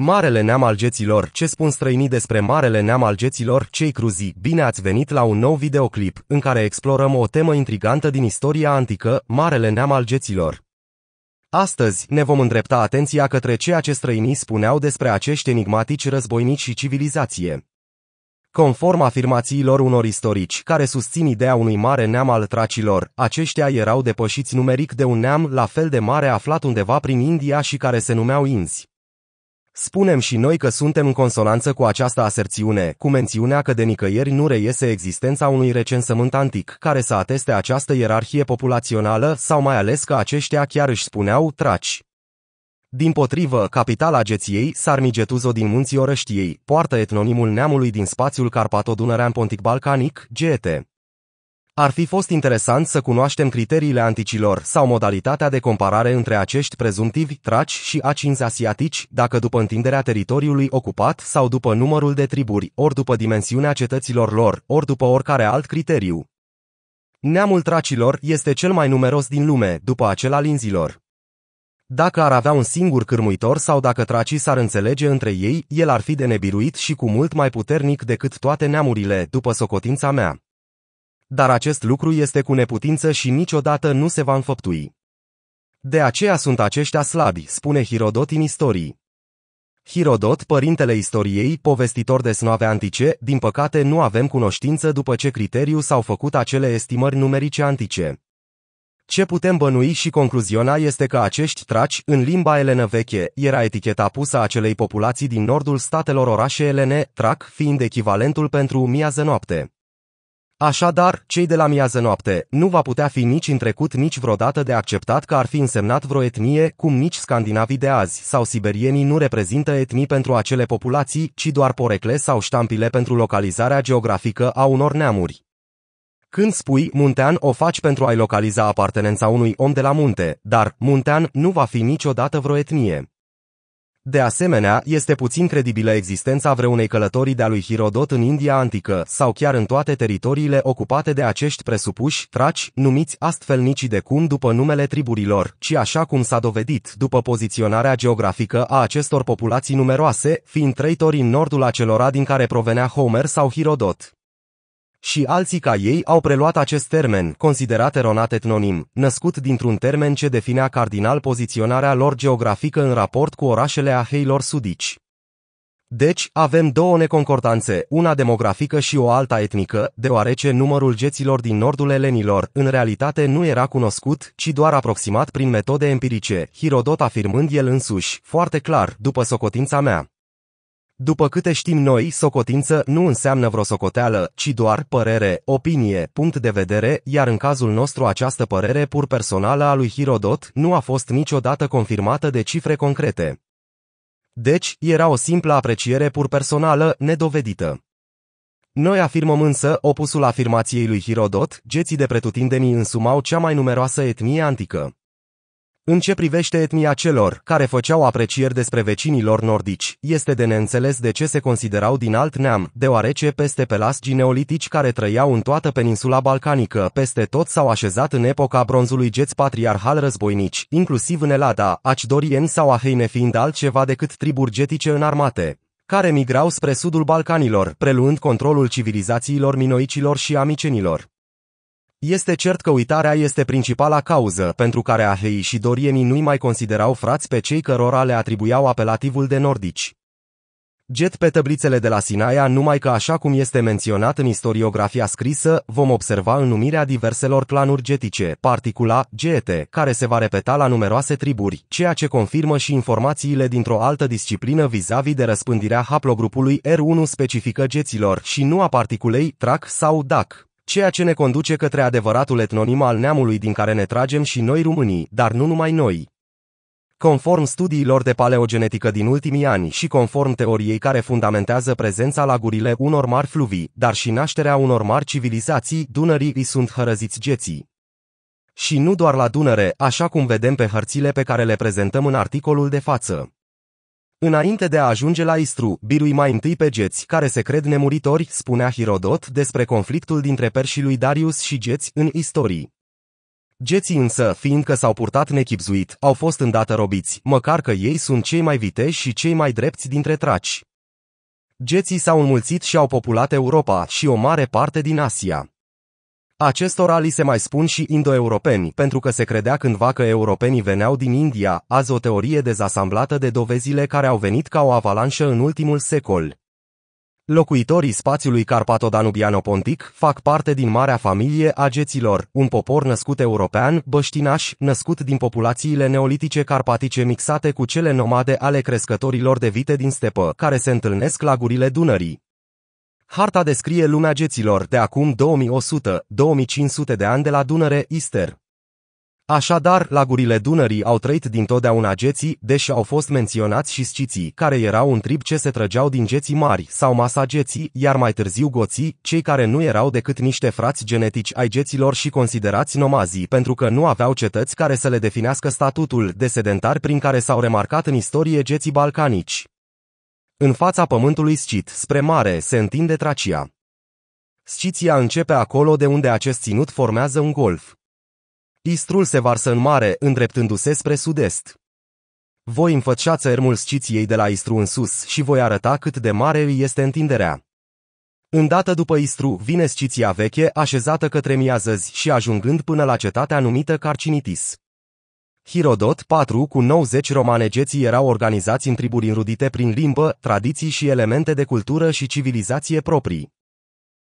Marele neam al geților, ce spun străinii despre marele neam al geților, cei cruzi, bine ați venit la un nou videoclip, în care explorăm o temă intrigantă din istoria antică, marele neam al geților. Astăzi ne vom îndrepta atenția către ceea ce străinii spuneau despre acești enigmatici războinici și civilizație. Conform afirmațiilor unor istorici care susțin ideea unui mare neam al tracilor, aceștia erau depășiți numeric de un neam la fel de mare aflat undeva prin India și care se numeau Inzi. Spunem și noi că suntem în consonanță cu această aserțiune, cu mențiunea că de nicăieri nu reiese existența unui recensământ antic care să ateste această ierarhie populațională sau mai ales că aceștia chiar își spuneau traci. Din potrivă, capitala Geției, Sarmigetuzo din munții Orăștiei, poartă etnonimul neamului din spațiul Carpatodunărean dunărean Pontic-Balcanic, GT. Ar fi fost interesant să cunoaștem criteriile anticilor sau modalitatea de comparare între acești prezumtivi traci și acinzi asiatici, dacă după întinderea teritoriului ocupat sau după numărul de triburi, ori după dimensiunea cetăților lor, ori după oricare alt criteriu. Neamul tracilor este cel mai numeros din lume, după acel al inzilor. Dacă ar avea un singur cârmuitor sau dacă tracii s-ar înțelege între ei, el ar fi de nebiruit și cu mult mai puternic decât toate neamurile, după socotința mea. Dar acest lucru este cu neputință și niciodată nu se va înfăptui. De aceea sunt aceștia slabi, spune Hirodot în istorii. Hirodot, părintele istoriei, povestitor de snave antice, din păcate nu avem cunoștință după ce criteriu s-au făcut acele estimări numerice antice. Ce putem bănui și concluziona este că acești traci, în limba elenă veche, era eticheta pusă acelei populații din nordul statelor orașe elene, trac fiind echivalentul pentru miază noapte. Așadar, cei de la miază noapte, nu va putea fi nici în trecut nici vreodată de acceptat că ar fi însemnat vreo etnie, cum nici scandinavii de azi sau siberienii nu reprezintă etnii pentru acele populații, ci doar porecle sau ștampile pentru localizarea geografică a unor neamuri. Când spui muntean o faci pentru a-i localiza apartenența unui om de la munte, dar muntean nu va fi niciodată vreo etnie. De asemenea, este puțin credibilă existența vreunei călătorii de-a lui Hirodot în India antică sau chiar în toate teritoriile ocupate de acești presupuși traci, numiți astfel nici de cum după numele triburilor, ci așa cum s-a dovedit după poziționarea geografică a acestor populații numeroase, fiind trăitori în nordul acelora din care provenea Homer sau Hirodot și alții ca ei au preluat acest termen, considerat eronat etnonim, născut dintr-un termen ce definea cardinal poziționarea lor geografică în raport cu orașele aheilor sudici. Deci, avem două neconcordanțe, una demografică și o alta etnică, deoarece numărul geților din nordul elenilor, în realitate, nu era cunoscut, ci doar aproximat prin metode empirice, Hirodot afirmând el însuși, foarte clar, după socotința mea. După câte știm noi, socotință nu înseamnă vreo socoteală, ci doar părere, opinie, punct de vedere, iar în cazul nostru această părere pur personală a lui Hirodot nu a fost niciodată confirmată de cifre concrete. Deci, era o simplă apreciere pur personală, nedovedită. Noi afirmăm însă opusul afirmației lui Hirodot, geții de pretutindenii însumau cea mai numeroasă etnie antică. În ce privește etnia celor care făceau aprecieri despre vecinilor nordici, este de neînțeles de ce se considerau din alt neam, deoarece peste pelasgi neolitici care trăiau în toată peninsula balcanică, peste tot s-au așezat în epoca bronzului geți patriarhal războinici, inclusiv în Elada, acdorieni sau aheine fiind altceva decât triburi getice înarmate care migrau spre sudul Balcanilor, preluând controlul civilizațiilor minoicilor și amicenilor. Este cert că uitarea este principala cauză pentru care Ahei și dorienii nu-i mai considerau frați pe cei cărora le atribuiau apelativul de nordici. Jet pe tăblițele de la Sinaia numai că așa cum este menționat în istoriografia scrisă, vom observa numirea diverselor clanuri getice, particula, gete, care se va repeta la numeroase triburi, ceea ce confirmă și informațiile dintr-o altă disciplină vis-a-vis -vis de răspândirea haplogrupului R1 specifică geților și nu a particulei, trac sau dac ceea ce ne conduce către adevăratul etnonim al neamului din care ne tragem și noi românii, dar nu numai noi. Conform studiilor de paleogenetică din ultimii ani și conform teoriei care fundamentează prezența lagurile unor mari fluvii, dar și nașterea unor mari civilizații, Dunării îi sunt hărăziți geții. Și nu doar la Dunăre, așa cum vedem pe hărțile pe care le prezentăm în articolul de față. Înainte de a ajunge la Istru, birui mai întâi pe geți, care se cred nemuritori, spunea Hirodot despre conflictul dintre perșii lui Darius și geți în istorii. Geții însă, fiindcă s-au purtat nechipzuit, au fost îndată robiți, măcar că ei sunt cei mai viteși și cei mai drepți dintre traci. Geții s-au înmulțit și au populat Europa și o mare parte din Asia. Acestora li se mai spun și indoeuropeni, pentru că se credea cândva că europenii veneau din India, azi o teorie dezasamblată de dovezile care au venit ca o avalanșă în ultimul secol. Locuitorii spațiului carpatodanubiano-pontic fac parte din marea familie a geților, un popor născut european, băștinaș, născut din populațiile neolitice carpatice mixate cu cele nomade ale crescătorilor de vite din stepă, care se întâlnesc la gurile Dunării. Harta descrie lumea geților de acum 2100-2500 de ani de la Dunăre Ister. Așadar, lagurile Dunării au trăit dintotdeauna geții, deși au fost menționați și sciții, care erau un trib ce se trăgeau din geții mari sau geții, iar mai târziu goții, cei care nu erau decât niște frați genetici ai geților și considerați nomazii pentru că nu aveau cetăți care să le definească statutul de sedentar prin care s-au remarcat în istorie geții balcanici. În fața pământului scit, spre mare, se întinde Tracia. Sciția începe acolo de unde acest ținut formează un golf. Istrul se varsă în mare, îndreptându-se spre sud-est. Voi înfățați ermul Sciției de la Istru în sus și voi arăta cât de mare îi este întinderea. Îndată după Istru vine Sciția veche, așezată către miazăzi și ajungând până la cetatea numită Carcinitis. Hirodot 4 cu 90 romanegeții erau organizați în triburi înrudite prin limbă, tradiții și elemente de cultură și civilizație proprii.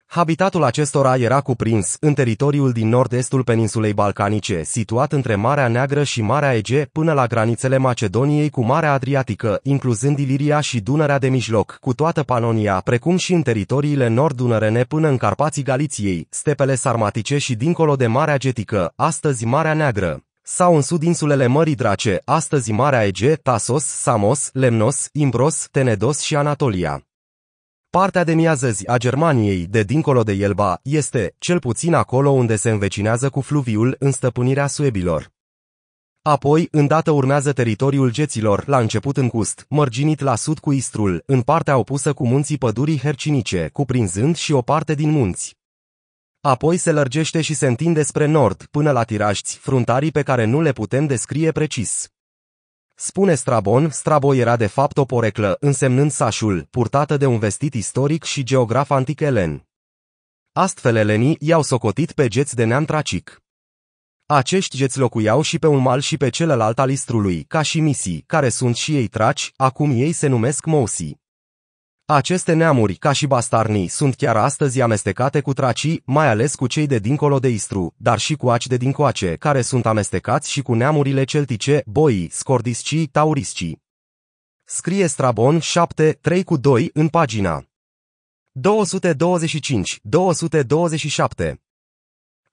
Habitatul acestora era cuprins în teritoriul din nord-estul peninsulei balcanice, situat între Marea Neagră și Marea Ege, până la granițele Macedoniei cu Marea Adriatică, incluzând Iliria și Dunărea de mijloc, cu toată Panonia, precum și în teritoriile nord-dunărene până în Carpații Galiției, stepele sarmatice și dincolo de Marea Getică, astăzi Marea Neagră sau în sud insulele Mării Drace, astăzi Marea Ege, Tasos, Samos, Lemnos, Imbros, Tenedos și Anatolia. Partea de miazăzi a Germaniei, de dincolo de Elba, este, cel puțin acolo unde se învecinează cu fluviul, în stăpânirea suebilor. Apoi, îndată urmează teritoriul geților, la început în cust, mărginit la sud cu Istrul, în partea opusă cu munții pădurii hercinice, cuprinzând și o parte din munți. Apoi se lărgește și se întinde spre nord, până la tiraști, fruntarii pe care nu le putem descrie precis. Spune Strabon, Strabo era de fapt o poreclă, însemnând sașul, purtată de un vestit istoric și geograf antic elen. Astfel elenii i-au socotit pe geți de neam tracic. Acești geți locuiau și pe un mal și pe celălalt al Istrului, ca și misii, care sunt și ei traci, acum ei se numesc mousii. Aceste neamuri, ca și bastarnii, sunt chiar astăzi amestecate cu tracii, mai ales cu cei de dincolo de Istru, dar și cu aci de dincoace, care sunt amestecați și cu neamurile celtice, boii, scordiscii, tauriscii. Scrie Strabon 7, 3 cu 2 în pagina 225-227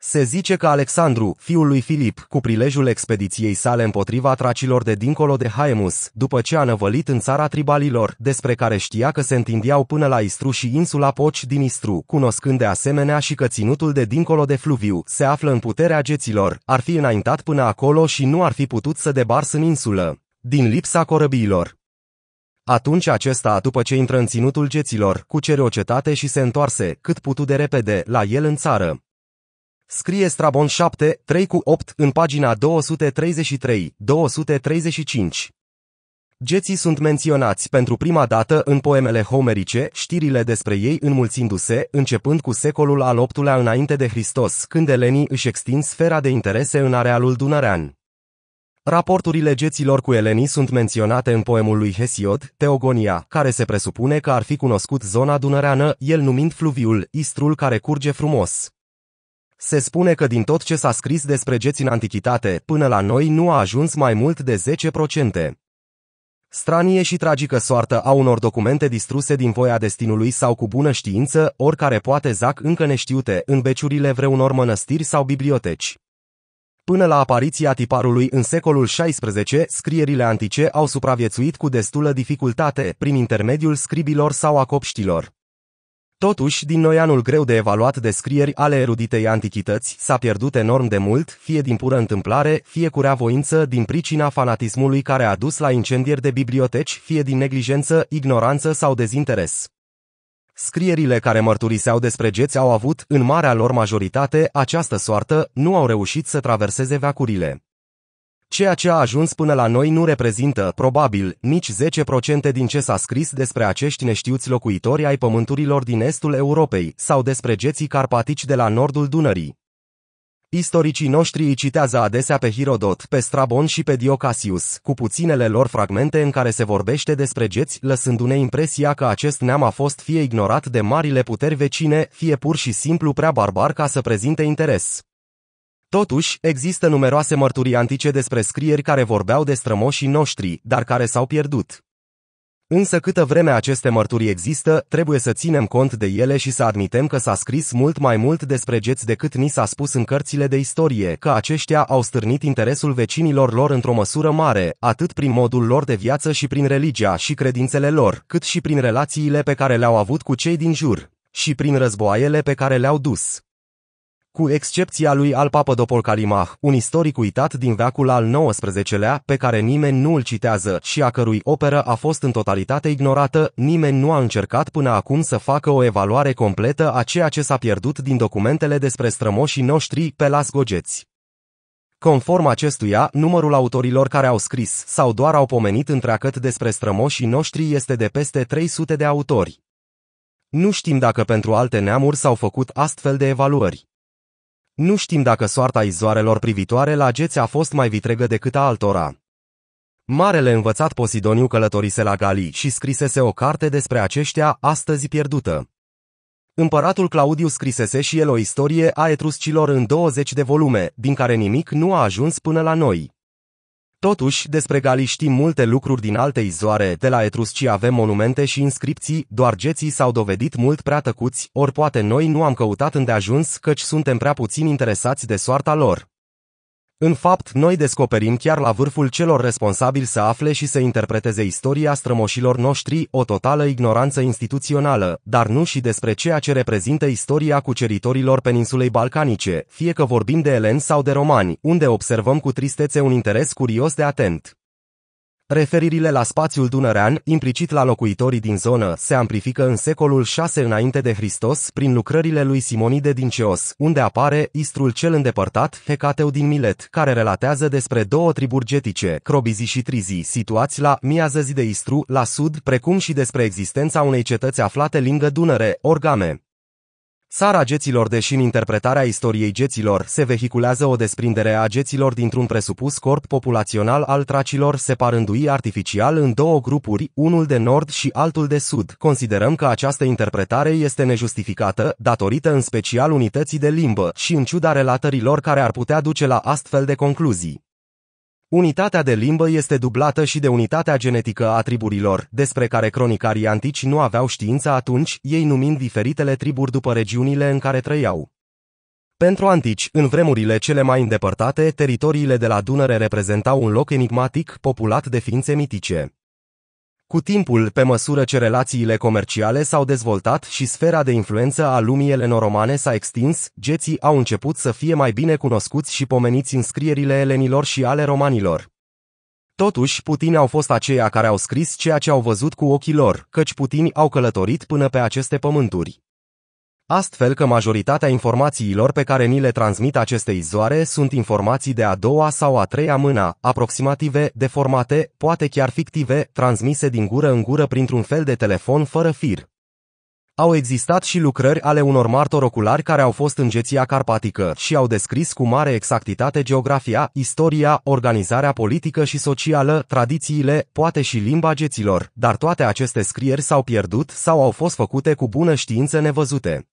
se zice că Alexandru, fiul lui Filip, cu prilejul expediției sale împotriva tracilor de dincolo de Haemus, după ce a năvălit în țara tribalilor, despre care știa că se întindeau până la Istru și insula Poci din Istru, cunoscând de asemenea și că ținutul de dincolo de Fluviu se află în puterea geților, ar fi înaintat până acolo și nu ar fi putut să debars în insulă, din lipsa corăbiilor. Atunci acesta, după ce intră în ținutul geților, cu cetate și se întoarse, cât putu de repede, la el în țară. Scrie Strabon 7, 3 cu 8 în pagina 233-235. Geții sunt menționați pentru prima dată în poemele homerice, știrile despre ei înmulțindu-se, începând cu secolul al VIII-lea înainte de Hristos, când elenii își extind sfera de interese în arealul dunărean. Raporturile geților cu elenii sunt menționate în poemul lui Hesiod, Teogonia, care se presupune că ar fi cunoscut zona dunăreană, el numind fluviul, istrul care curge frumos. Se spune că din tot ce s-a scris despre geți în antichitate, până la noi nu a ajuns mai mult de 10%. Stranie și tragică soartă a unor documente distruse din voia destinului sau cu bună știință, oricare poate zac încă neștiute, în beciurile vreunor mănăstiri sau biblioteci. Până la apariția tiparului în secolul XVI, scrierile antice au supraviețuit cu destulă dificultate, prin intermediul scribilor sau a copștilor. Totuși, din noi anul greu de evaluat de scrieri ale eruditei antichități s-a pierdut enorm de mult, fie din pură întâmplare, fie cu voință, din pricina fanatismului care a dus la incendieri de biblioteci, fie din neglijență, ignoranță sau dezinteres. Scrierile care mărturiseau despre geți au avut, în marea lor majoritate, această soartă, nu au reușit să traverseze veacurile. Ceea ce a ajuns până la noi nu reprezintă, probabil, nici 10% din ce s-a scris despre acești neștiuți locuitori ai pământurilor din estul Europei sau despre geții carpatici de la nordul Dunării. Istoricii noștri îi citează adesea pe Herodot, pe Strabon și pe Diocasius, cu puținele lor fragmente în care se vorbește despre geți, lăsându-ne impresia că acest neam a fost fie ignorat de marile puteri vecine, fie pur și simplu prea barbar ca să prezinte interes. Totuși, există numeroase mărturii antice despre scrieri care vorbeau de strămoșii noștri, dar care s-au pierdut. Însă câtă vreme aceste mărturii există, trebuie să ținem cont de ele și să admitem că s-a scris mult mai mult despre geți decât ni s-a spus în cărțile de istorie, că aceștia au stârnit interesul vecinilor lor într-o măsură mare, atât prin modul lor de viață și prin religia și credințele lor, cât și prin relațiile pe care le-au avut cu cei din jur, și prin războaiele pe care le-au dus cu excepția lui al Papadopol Kalimah, un istoric uitat din veacul al XIX-lea, pe care nimeni nu îl citează și a cărui operă a fost în totalitate ignorată, nimeni nu a încercat până acum să facă o evaluare completă a ceea ce s-a pierdut din documentele despre strămoșii noștri pe las gogeți. Conform acestuia, numărul autorilor care au scris sau doar au pomenit întreagăt despre strămoșii noștri este de peste 300 de autori. Nu știm dacă pentru alte neamuri s-au făcut astfel de evaluări. Nu știm dacă soarta izoarelor privitoare la geți a fost mai vitregă decât a altora. Marele învățat Posidoniu călătorise la Galii și scrisese o carte despre aceștia astăzi pierdută. Împăratul Claudiu scrisese și el o istorie a etruscilor în 20 de volume, din care nimic nu a ajuns până la noi. Totuși, despre Gali știm multe lucruri din alte izoare, de la etrusci avem monumente și inscripții, doar geții s-au dovedit mult prea tăcuți, ori poate noi nu am căutat îndeajuns căci suntem prea puțin interesați de soarta lor. În fapt, noi descoperim chiar la vârful celor responsabili să afle și să interpreteze istoria strămoșilor noștri o totală ignoranță instituțională, dar nu și despre ceea ce reprezintă istoria cuceritorilor peninsulei balcanice, fie că vorbim de eleni sau de romani, unde observăm cu tristețe un interes curios de atent. Referirile la spațiul dunărean, implicit la locuitorii din zonă, se amplifică în secolul 6 înainte de Hristos prin lucrările lui Simonide din Ceos, unde apare Istrul cel îndepărtat, Hecateu din Milet, care relatează despre două triburi getice, Crobizi și Trizi, situați la miazăzi de Istru, la sud, precum și despre existența unei cetăți aflate lângă Dunăre, Orgame. Țara geților Deși în interpretarea istoriei geților se vehiculează o desprindere a geților dintr-un presupus corp populațional al tracilor separându-i artificial în două grupuri, unul de nord și altul de sud, considerăm că această interpretare este nejustificată, datorită în special unității de limbă și în ciuda relatărilor care ar putea duce la astfel de concluzii. Unitatea de limbă este dublată și de unitatea genetică a triburilor, despre care cronicarii antici nu aveau știință atunci, ei numind diferitele triburi după regiunile în care trăiau. Pentru antici, în vremurile cele mai îndepărtate, teritoriile de la Dunăre reprezentau un loc enigmatic populat de ființe mitice. Cu timpul, pe măsură ce relațiile comerciale s-au dezvoltat și sfera de influență a lumii elenoromane s-a extins, geții au început să fie mai bine cunoscuți și pomeniți în scrierile elenilor și ale romanilor. Totuși, putini au fost aceia care au scris ceea ce au văzut cu ochii lor, căci putini au călătorit până pe aceste pământuri astfel că majoritatea informațiilor pe care ni le transmit aceste izoare sunt informații de a doua sau a treia mână, aproximative, deformate, poate chiar fictive, transmise din gură în gură printr-un fel de telefon fără fir. Au existat și lucrări ale unor martori oculari care au fost în Geția Carpatică și au descris cu mare exactitate geografia, istoria, organizarea politică și socială, tradițiile, poate și limba geților, dar toate aceste scrieri s-au pierdut sau au fost făcute cu bună știință nevăzute.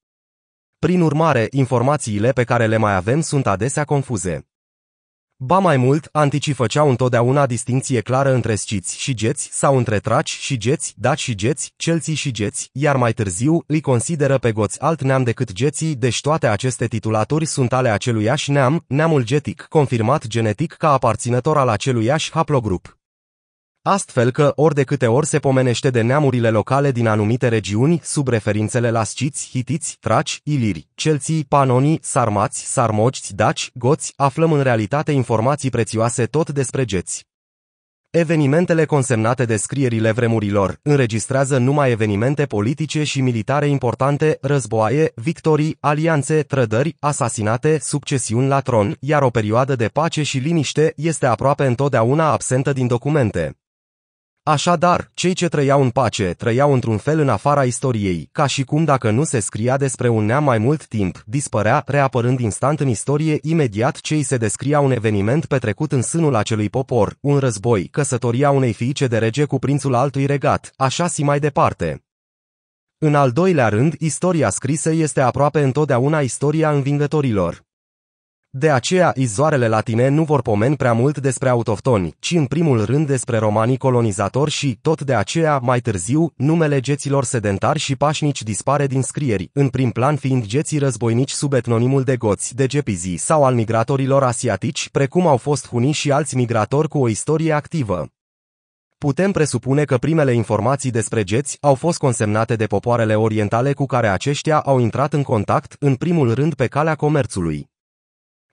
Prin urmare, informațiile pe care le mai avem sunt adesea confuze. Ba mai mult, anticii făceau întotdeauna distinție clară între sciți și geți sau între traci și geți, daci și geți, celții și geți, iar mai târziu îi consideră pe goți alt neam decât geții, deci toate aceste titulaturi sunt ale aceluiași neam, neamul getic, confirmat genetic ca aparținător al aceluiași haplogrup astfel că ori de câte ori se pomenește de neamurile locale din anumite regiuni, sub referințele la sciți, hitiți, traci, iliri, celții, panonii, sarmați, sarmoci, daci, goți, aflăm în realitate informații prețioase tot despre geți. Evenimentele consemnate de scrierile vremurilor înregistrează numai evenimente politice și militare importante, războaie, victorii, alianțe, trădări, asasinate, succesiuni la tron, iar o perioadă de pace și liniște este aproape întotdeauna absentă din documente. Așadar, cei ce trăiau în pace trăiau într-un fel în afara istoriei, ca și cum dacă nu se scria despre un neam mai mult timp, dispărea, reapărând instant în istorie imediat cei se descria un eveniment petrecut în sânul acelui popor, un război, căsătoria unei fiice de rege cu prințul altui regat, așa și mai departe. În al doilea rând, istoria scrisă este aproape întotdeauna istoria învingătorilor. De aceea, izoarele latine nu vor pomeni prea mult despre autohtoni, ci în primul rând despre romanii colonizatori și, tot de aceea, mai târziu, numele geților sedentari și pașnici dispare din scrieri, în prim plan fiind geții războinici sub etnonimul de goți, de gepizii sau al migratorilor asiatici, precum au fost hunii și alți migratori cu o istorie activă putem presupune că primele informații despre geți au fost consemnate de popoarele orientale cu care aceștia au intrat în contact, în primul rând pe calea comerțului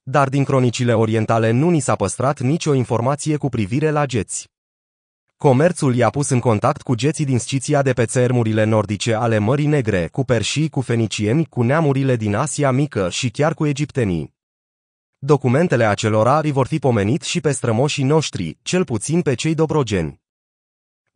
dar din cronicile orientale nu ni s-a păstrat nicio informație cu privire la geți. Comerțul i-a pus în contact cu geții din Sciția de pe țărmurile nordice ale Mării Negre, cu persii, cu fenicieni, cu neamurile din Asia Mică și chiar cu egiptenii. Documentele acelora îi vor fi pomenit și pe strămoșii noștri, cel puțin pe cei dobrogeni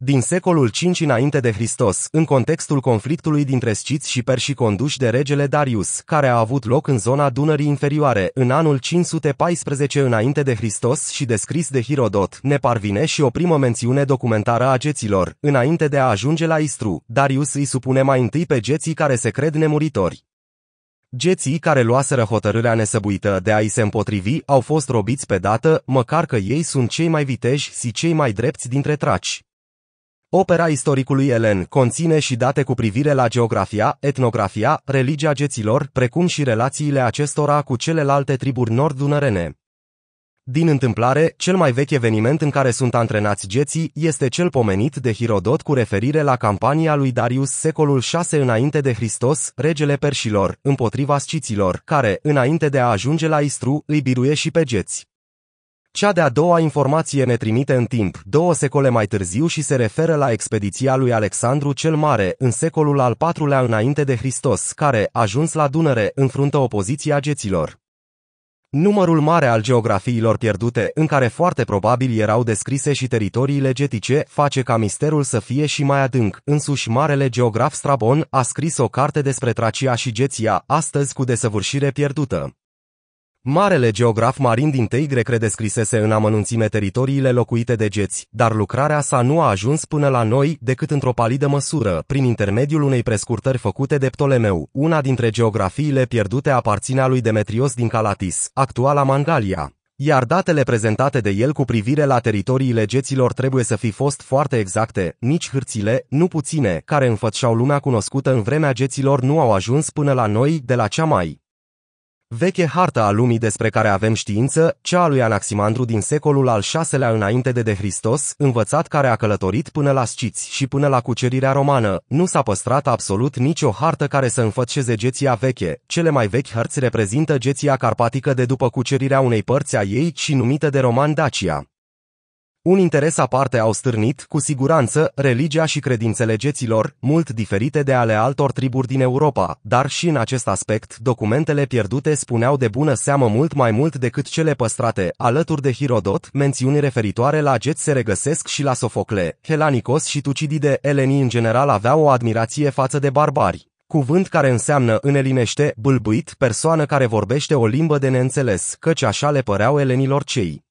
din secolul V înainte de Hristos, în contextul conflictului dintre sciți și perși conduși de regele Darius, care a avut loc în zona Dunării Inferioare, în anul 514 înainte de Hristos și descris de Hirodot, ne parvine și o primă mențiune documentară a geților, înainte de a ajunge la Istru, Darius îi supune mai întâi pe geții care se cred nemuritori. Geții care luaseră hotărârea nesăbuită de a-i se împotrivi au fost robiți pe dată, măcar că ei sunt cei mai viteji și cei mai drepți dintre traci. Opera istoricului Elen conține și date cu privire la geografia, etnografia, religia geților, precum și relațiile acestora cu celelalte triburi nord-dunărene. Din întâmplare, cel mai vechi eveniment în care sunt antrenați geții este cel pomenit de Hirodot cu referire la campania lui Darius secolul 6 înainte de Hristos, regele perșilor, împotriva sciților, care, înainte de a ajunge la Istru, îi biruie și pe geți. Cea de-a doua informație ne trimite în timp, două secole mai târziu și se referă la expediția lui Alexandru cel Mare în secolul al IV-lea înainte de Hristos, care, ajuns la Dunăre, înfruntă opoziția geților. Numărul mare al geografiilor pierdute, în care foarte probabil erau descrise și teritoriile getice, face ca misterul să fie și mai adânc. Însuși marele geograf Strabon a scris o carte despre Tracia și Geția, astăzi cu desăvârșire pierdută. Marele geograf marin din Teigre descrisese în amănunțime teritoriile locuite de geți, dar lucrarea sa nu a ajuns până la noi decât într-o palidă măsură, prin intermediul unei prescurtări făcute de Ptolemeu. Una dintre geografiile pierdute aparținea lui Demetrios din Calatis, actuala Mangalia. Iar datele prezentate de el cu privire la teritoriile geților trebuie să fi fost foarte exacte, nici hârțile, nu puține, care înfățișau lumea cunoscută în vremea geților nu au ajuns până la noi de la cea mai Veche harta a lumii despre care avem știință, cea a lui Anaximandru din secolul al VI-lea înainte de de Hristos, învățat care a călătorit până la Sciți și până la cucerirea romană, nu s-a păstrat absolut nicio hartă care să înfățeze Geția veche. Cele mai vechi hărți reprezintă Geția carpatică de după cucerirea unei părți a ei și numită de roman Dacia. Un interes aparte au stârnit, cu siguranță, religia și credințele geților, mult diferite de ale altor triburi din Europa, dar și în acest aspect, documentele pierdute spuneau de bună seamă mult mai mult decât cele păstrate. Alături de Hirodot, mențiuni referitoare la Get se regăsesc și la Sofocle, Helanicos și Tucidide, elenii în general aveau o admirație față de barbari cuvânt care înseamnă în elinește bâlbuit, persoană care vorbește o limbă de neînțeles, căci așa le păreau elenilor cei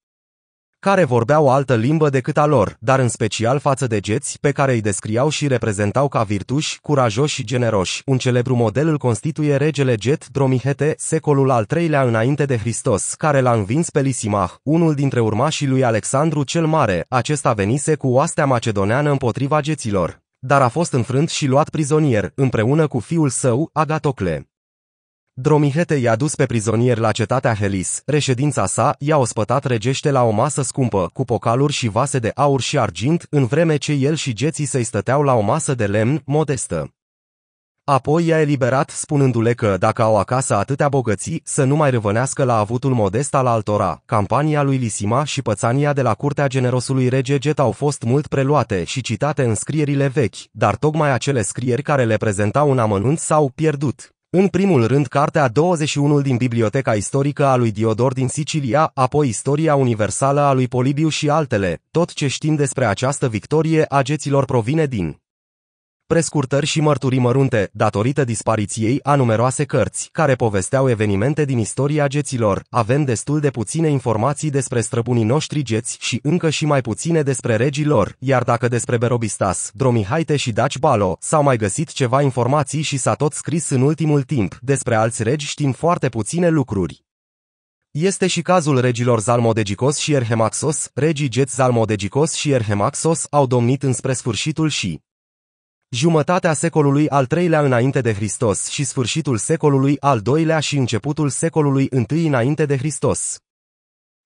care vorbeau o altă limbă decât a lor, dar în special față de geți, pe care îi descriau și reprezentau ca virtuși, curajoși și generoși. Un celebru model îl constituie regele Jet Dromihete, secolul al III-lea înainte de Hristos, care l-a învins pe Lisimah, unul dintre urmașii lui Alexandru cel Mare. Acesta venise cu oastea macedoneană împotriva geților dar a fost înfrânt și luat prizonier, împreună cu fiul său, Agatocle. Dromihete i-a dus pe prizonier la cetatea Helis, reședința sa, i-a ospătat regește la o masă scumpă, cu pocaluri și vase de aur și argint, în vreme ce el și geții săi stăteau la o masă de lemn, modestă. Apoi i-a eliberat, spunându-le că, dacă au acasă atâtea bogății, să nu mai răvănească la avutul modest al altora. Campania lui Lisima și pățania de la curtea generosului rege Get au fost mult preluate și citate în scrierile vechi, dar tocmai acele scrieri care le prezentau un amănunt s-au pierdut. În primul rând, cartea 21 din Biblioteca Istorică a lui Diodor din Sicilia, apoi Istoria Universală a lui Polibiu și altele. Tot ce știm despre această victorie a geților provine din prescurtări și mărturii mărunte, datorită dispariției a numeroase cărți, care povesteau evenimente din istoria geților. Avem destul de puține informații despre străbunii noștri geți și încă și mai puține despre regii lor, iar dacă despre Berobistas, Dromihaite și Daci Balo s-au mai găsit ceva informații și s-a tot scris în ultimul timp, despre alți regi știm foarte puține lucruri. Este și cazul regilor Zalmodegicos și Erhemaxos, regii Jet Zalmodegicos și Erhemaxos au domnit înspre sfârșitul și, jumătatea secolului al III-lea înainte de Hristos și sfârșitul secolului al II-lea și începutul secolului I înainte de Hristos.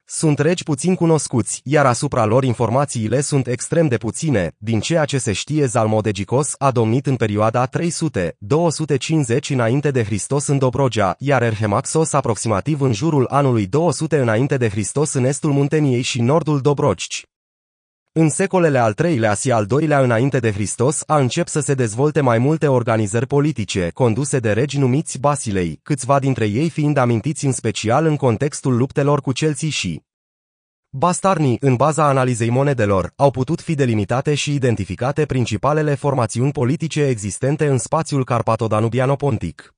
Sunt regi puțin cunoscuți, iar asupra lor informațiile sunt extrem de puține, din ceea ce se știe Zalmodegicos a domnit în perioada 300-250 înainte de Hristos în Dobrogea, iar Erhemaxos aproximativ în jurul anului 200 înainte de Hristos în estul Munteniei și nordul Dobrogci. În secolele al III-lea și al II-lea înainte de Hristos a încep să se dezvolte mai multe organizări politice, conduse de regi numiți Basilei, câțiva dintre ei fiind amintiți în special în contextul luptelor cu celții și Bastarnii, în baza analizei monedelor, au putut fi delimitate și identificate principalele formațiuni politice existente în spațiul carpatodanubianopontic. pontic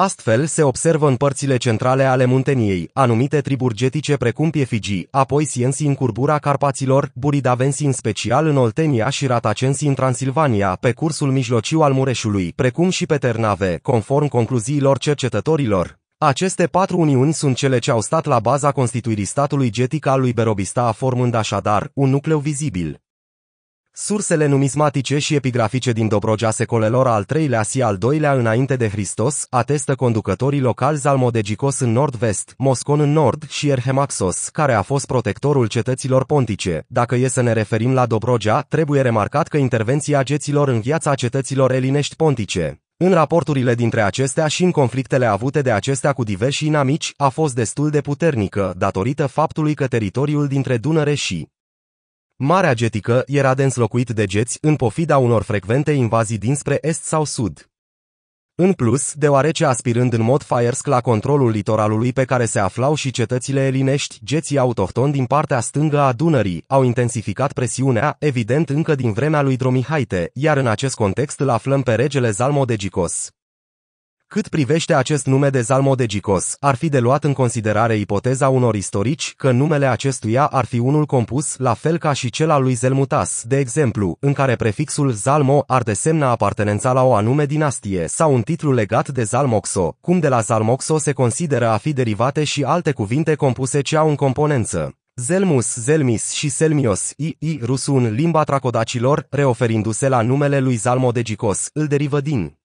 Astfel se observă în părțile centrale ale Munteniei, anumite triburi getice precum Piefigi, apoi siensi în curbura Carpaților, buridavensi în special în Oltenia și ratacensi în Transilvania, pe cursul mijlociu al Mureșului, precum și pe Ternave, conform concluziilor cercetătorilor. Aceste patru uniuni sunt cele ce au stat la baza constituirii statului getic al lui Berobista formând așadar un nucleu vizibil. Sursele numismatice și epigrafice din Dobrogea secolelor al III-lea și al II-lea înainte de Hristos atestă conducătorii locali Zalmodegicos în nord-vest, Moscon în nord și Erhemaxos, care a fost protectorul cetăților pontice. Dacă e să ne referim la Dobrogea, trebuie remarcat că intervenția geților în viața cetăților elinești pontice, în raporturile dintre acestea și în conflictele avute de acestea cu diversi inamici, a fost destul de puternică, datorită faptului că teritoriul dintre Dunăre și Marea Getică era dens locuit de geți în pofida unor frecvente invazii dinspre est sau sud. În plus, deoarece aspirând în mod firesc la controlul litoralului pe care se aflau și cetățile elinești, geții autohton din partea stângă a Dunării au intensificat presiunea, evident încă din vremea lui Dromihaite, iar în acest context îl aflăm pe regele Zalmodegicos. Cât privește acest nume de Zalmodegicos, ar fi de luat în considerare ipoteza unor istorici că numele acestuia ar fi unul compus, la fel ca și cel al lui Zelmutas, de exemplu, în care prefixul Zalmo ar desemna apartenența la o anume dinastie sau un titlu legat de Zalmoxo, cum de la Zalmoxo se consideră a fi derivate și alte cuvinte compuse ce au în componență. Zelmus, Zelmis și Selmios, i, i rusul în limba tracodacilor, reoferindu-se la numele lui Zalmodegicos, îl derivă din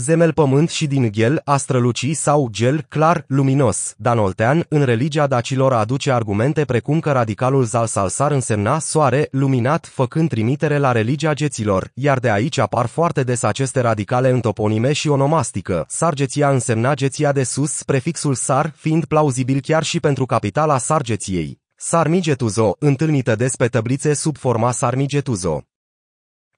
Zemel pământ și din ghel, a străluci sau gel clar, luminos. Dan Oltean, în religia dacilor, aduce argumente precum că radicalul Zalsalsar însemna soare, luminat, făcând trimitere la religia geților, iar de aici apar foarte des aceste radicale în toponime și onomastică. Sargeția însemna geția de sus, prefixul sar, fiind plauzibil chiar și pentru capitala sargeției. Sarmigetuzo, întâlnită des pe tăblițe sub forma Sarmigetuzo.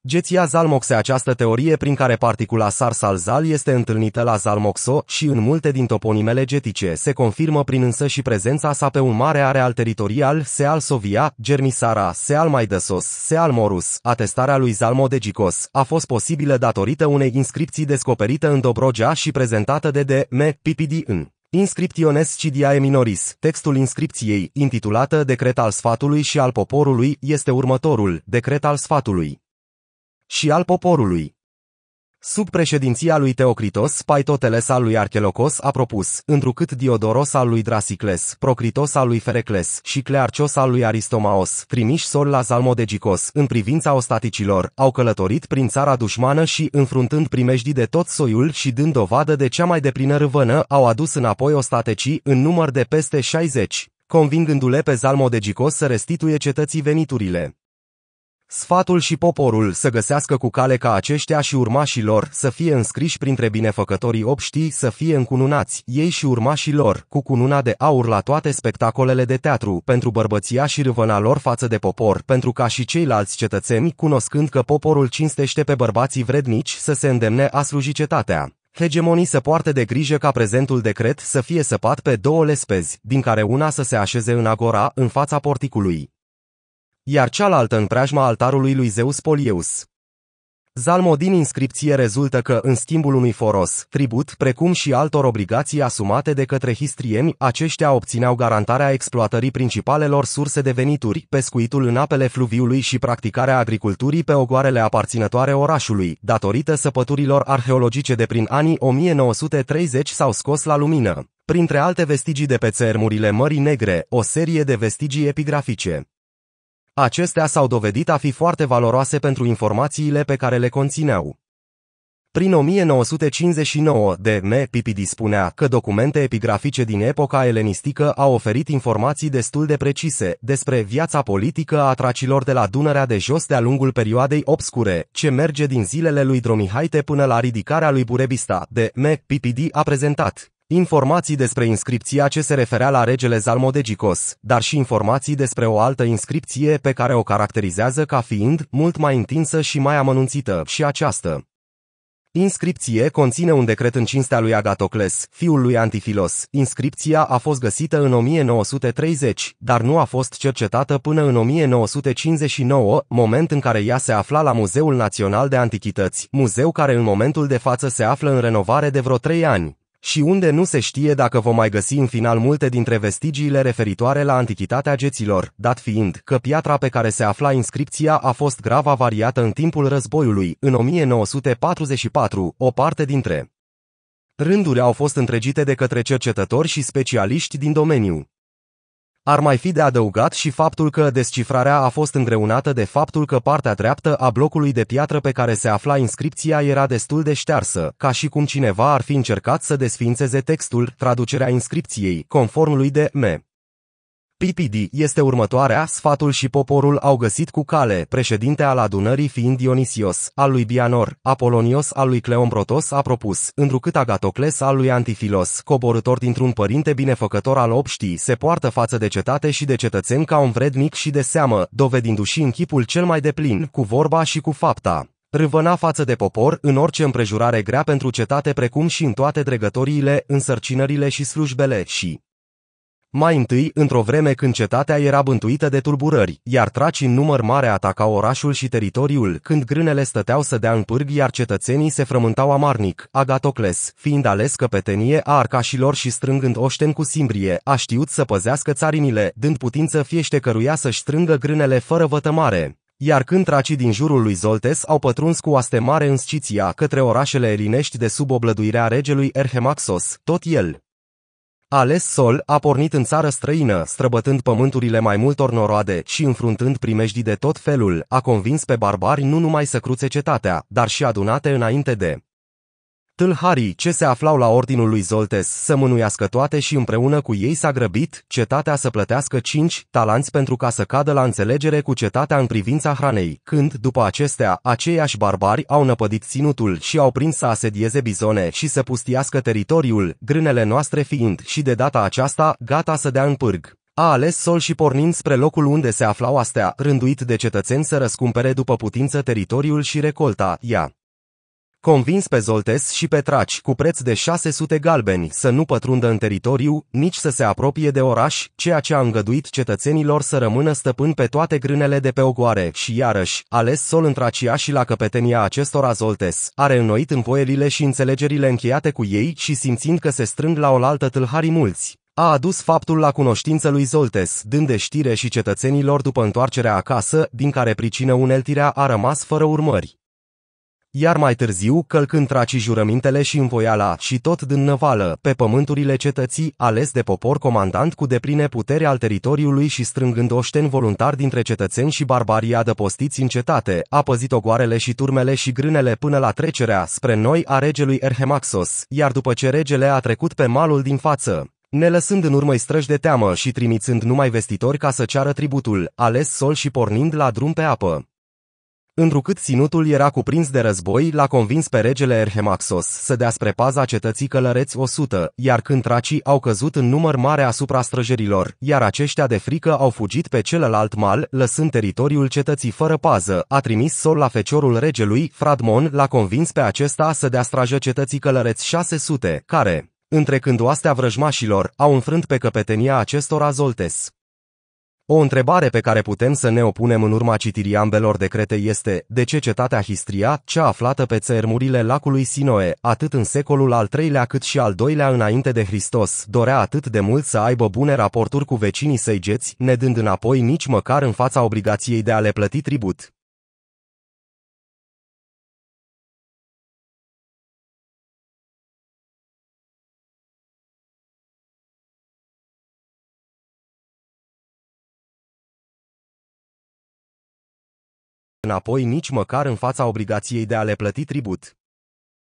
Geția Zalmoxe această teorie prin care particula sarsalzal este întâlnită la Zalmoxo și în multe din toponimele getice se confirmă prin însă și prezența sa pe un mare areal teritorial, Seal Sovia, Germisara, Seal Maidesos, Seal Morus. Atestarea lui Gicos a fost posibilă datorită unei inscripții descoperite în Dobrogea și prezentată de D.M. Pipidi în Inscriptiones Cidiae Minoris, textul inscripției, intitulată Decret al sfatului și al poporului, este următorul, Decret al sfatului și al poporului. Sub președinția lui Teocritos, Paitoteles al lui Archelocos a propus, întrucât Diodoros al lui Drasicles, Procritos al lui Ferecles și Clearcios al lui Aristomaos, trimiși sol la Zalmodegicos, în privința ostaticilor, au călătorit prin țara dușmană și, înfruntând primejdii de tot soiul și dând dovadă de cea mai deplină râvână, au adus înapoi ostatecii în număr de peste 60, convingându-le pe Zalmodegicos să restituie cetății veniturile sfatul și poporul să găsească cu cale ca aceștia și urmașii lor să fie înscriși printre binefăcătorii obștii să fie încununați, ei și urmașii lor, cu cununa de aur la toate spectacolele de teatru, pentru bărbăția și râvăna lor față de popor, pentru ca și ceilalți cetățeni, cunoscând că poporul cinstește pe bărbații vrednici, să se îndemne a sluji cetatea. Hegemonii se poarte de grijă ca prezentul decret să fie săpat pe două lespezi, din care una să se așeze în agora, în fața porticului, iar cealaltă în preajma altarului lui Zeus Polieus. Zalmo din inscripție rezultă că, în schimbul unui foros, tribut, precum și altor obligații asumate de către histrieni, aceștia obțineau garantarea exploatării principalelor surse de venituri, pescuitul în apele fluviului și practicarea agriculturii pe ogoarele aparținătoare orașului, datorită săpăturilor arheologice de prin anii 1930 s-au scos la lumină. Printre alte vestigii de pe țărmurile Mării Negre, o serie de vestigii epigrafice. Acestea s-au dovedit a fi foarte valoroase pentru informațiile pe care le conțineau. Prin 1959, D.M. Pipi dispunea că documente epigrafice din epoca elenistică au oferit informații destul de precise despre viața politică a tracilor de la Dunărea de jos de-a lungul perioadei obscure, ce merge din zilele lui Dromihaite până la ridicarea lui Burebista. D.M. Pipidi a prezentat Informații despre inscripția ce se referea la regele Zalmodegicos, dar și informații despre o altă inscripție pe care o caracterizează ca fiind mult mai întinsă și mai amănunțită, și această. Inscripție conține un decret în cinstea lui Agatocles, fiul lui Antifilos. Inscripția a fost găsită în 1930, dar nu a fost cercetată până în 1959, moment în care ea se afla la Muzeul Național de Antichități, muzeu care în momentul de față se află în renovare de vreo trei ani și unde nu se știe dacă vom mai găsi în final multe dintre vestigiile referitoare la antichitatea geților, dat fiind că piatra pe care se afla inscripția a fost grav avariată în timpul războiului, în 1944, o parte dintre rânduri au fost întregite de către cercetători și specialiști din domeniu. Ar mai fi de adăugat și faptul că descifrarea a fost îngreunată de faptul că partea dreaptă a blocului de piatră pe care se afla inscripția era destul de ștearsă, ca și cum cineva ar fi încercat să desfințeze textul, traducerea inscripției, conform lui de M. PPD este următoarea, sfatul și poporul au găsit cu cale, președinte al adunării fiind Dionisios, al lui Bianor, Apolonios al lui Cleombrotos a propus, întrucât Agatocles al lui Antifilos, coborător dintr-un părinte binefăcător al obștii, se poartă față de cetate și de cetățeni ca un vrednic și de seamă, dovedindu-și în chipul cel mai deplin, cu vorba și cu fapta. Râvăna față de popor în orice împrejurare grea pentru cetate precum și în toate dregătoriile, însărcinările și slujbele și mai întâi, într-o vreme când cetatea era bântuită de tulburări, iar tracii în număr mare atacau orașul și teritoriul, când grânele stăteau să dea în pârg, iar cetățenii se frământau amarnic, Agatocles, fiind ales căpetenie a arcașilor și strângând oșten cu simbrie, a știut să păzească țarinile, dând putință fiește căruia să-și strângă grânele fără vătămare iar când tracii din jurul lui Zoltes au pătruns cu oaste mare în Sciția către orașele elinești de sub oblăduirea regelui Erhemaxos, tot el, Ales Sol a pornit în țară străină, străbătând pământurile mai multor noroade și înfruntând primejdii de tot felul, a convins pe barbari nu numai să cruțe cetatea, dar și adunate înainte de Tâlharii ce se aflau la ordinul lui Zoltes să mânuiască toate și împreună cu ei s-a grăbit cetatea să plătească cinci talanți pentru ca să cadă la înțelegere cu cetatea în privința hranei, când, după acestea, aceiași barbari au năpădit ținutul și au prins să asedieze bizone și să pustiască teritoriul, grânele noastre fiind și de data aceasta gata să dea în pârg a ales sol și pornind spre locul unde se aflau astea, rânduit de cetățeni să răscumpere după putință teritoriul și recolta, ea. Convins pe Zoltes și pe Traci cu preț de 600 galbeni să nu pătrundă în teritoriu, nici să se apropie de oraș, ceea ce a îngăduit cetățenilor să rămână stăpân pe toate grânele de pe ogoare și iarăși, ales sol în Tracia și la căpetenia acestora Zoltes, are înnoit învoielile și înțelegerile încheiate cu ei și simțind că se strâng la oaltă tâlharii mulți, a adus faptul la cunoștință lui Zoltes, dând de știre și cetățenilor după întoarcerea acasă, din care pricină uneltirea a rămas fără urmări iar mai târziu călcând traci jurămintele și învoiala și tot din năvală, pe pământurile cetății ales de popor comandant cu depline putere al teritoriului și strângând oșteni voluntari dintre cetățeni și barbarii adăpostiți în cetate, a păzit ogoarele și turmele și grânele până la trecerea spre noi a regelui Erhemaxos, iar după ce regele a trecut pe malul din față, ne lăsând în urmă străși de teamă și trimițând numai vestitori ca să ceară tributul, ales sol și pornind la drum pe apă. Întrucât ținutul era cuprins de război, l-a convins pe regele Erhemaxos să dea spre paza cetății călăreți 100, iar când tracii au căzut în număr mare asupra străjerilor, iar aceștia de frică au fugit pe celălalt mal, lăsând teritoriul cetății fără pază, a trimis sol la feciorul regelui, Fradmon l-a convins pe acesta să dea strajă cetății călăreți 600, care, între când oastea vrăjmașilor, au înfrânt pe căpetenia acestora Zoltes. O întrebare pe care putem să ne opunem în urma citirii ambelor decrete este de ce cetatea Histria, cea aflată pe țărmurile lacului Sinoe, atât în secolul al III-lea cât și al II-lea înainte de Hristos, dorea atât de mult să aibă bune raporturi cu vecinii săi geți, nedând înapoi nici măcar în fața obligației de a le plăti tribut. înapoi nici măcar în fața obligației de a le plăti tribut.